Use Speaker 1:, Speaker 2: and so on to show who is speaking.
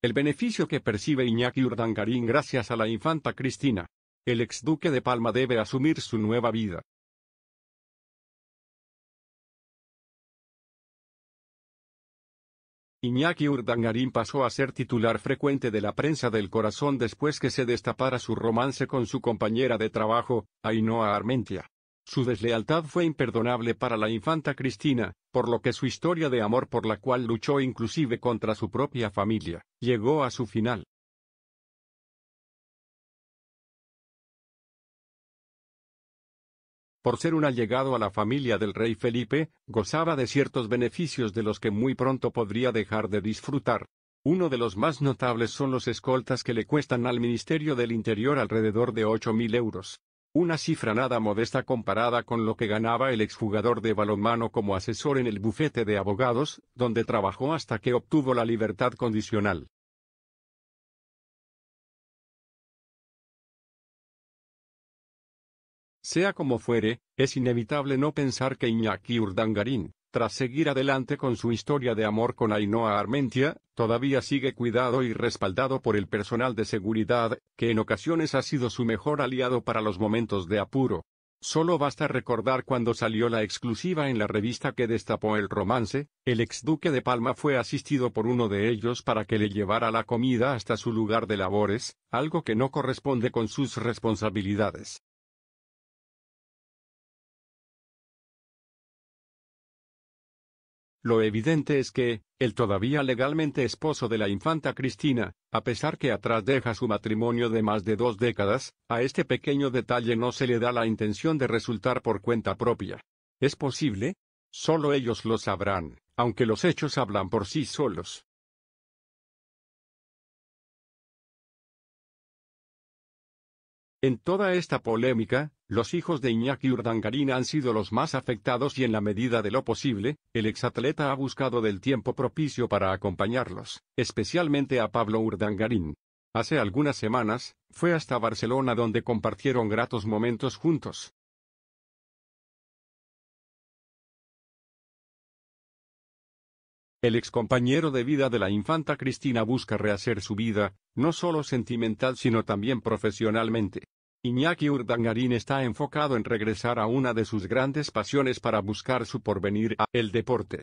Speaker 1: El beneficio que percibe Iñaki Urdangarín gracias a la infanta Cristina. El exduque de Palma debe asumir su nueva vida. Iñaki Urdangarín pasó a ser titular frecuente de la prensa del corazón después que se destapara su romance con su compañera de trabajo, Ainhoa Armentia. Su deslealtad fue imperdonable para la infanta Cristina, por lo que su historia de amor por la cual luchó inclusive contra su propia familia, llegó a su final. Por ser un allegado a la familia del rey Felipe, gozaba de ciertos beneficios de los que muy pronto podría dejar de disfrutar. Uno de los más notables son los escoltas que le cuestan al Ministerio del Interior alrededor de 8.000 euros, una cifra nada modesta comparada con lo que ganaba el exjugador de balonmano como asesor en el bufete de abogados, donde trabajó hasta que obtuvo la libertad condicional.
Speaker 2: Sea
Speaker 3: como
Speaker 1: fuere, es inevitable no pensar que Iñaki Urdangarín, tras seguir adelante con su historia de amor con Ainhoa Armentia, todavía sigue cuidado y respaldado por el personal de seguridad, que en ocasiones ha sido su mejor aliado para los momentos de apuro. Solo basta recordar cuando salió la exclusiva en la revista que destapó el romance, el exduque de Palma fue asistido por uno de ellos para que le llevara la comida hasta su lugar de labores, algo que no corresponde con sus responsabilidades. Lo evidente es que, el todavía legalmente esposo de la infanta Cristina, a pesar que atrás deja su matrimonio de más de dos décadas, a este pequeño detalle no se le da la intención de resultar por cuenta propia. ¿Es posible? Solo ellos lo sabrán, aunque
Speaker 2: los hechos hablan por sí solos.
Speaker 1: En toda esta polémica, los hijos de Iñaki Urdangarín han sido los más afectados y en la medida de lo posible, el exatleta ha buscado del tiempo propicio para acompañarlos, especialmente a Pablo Urdangarín. Hace algunas semanas, fue hasta Barcelona donde compartieron gratos momentos juntos. El compañero de vida de la infanta Cristina busca rehacer su vida, no solo sentimental sino también profesionalmente. Iñaki Urdangarín está enfocado en regresar a una de sus grandes pasiones para buscar su porvenir a el deporte.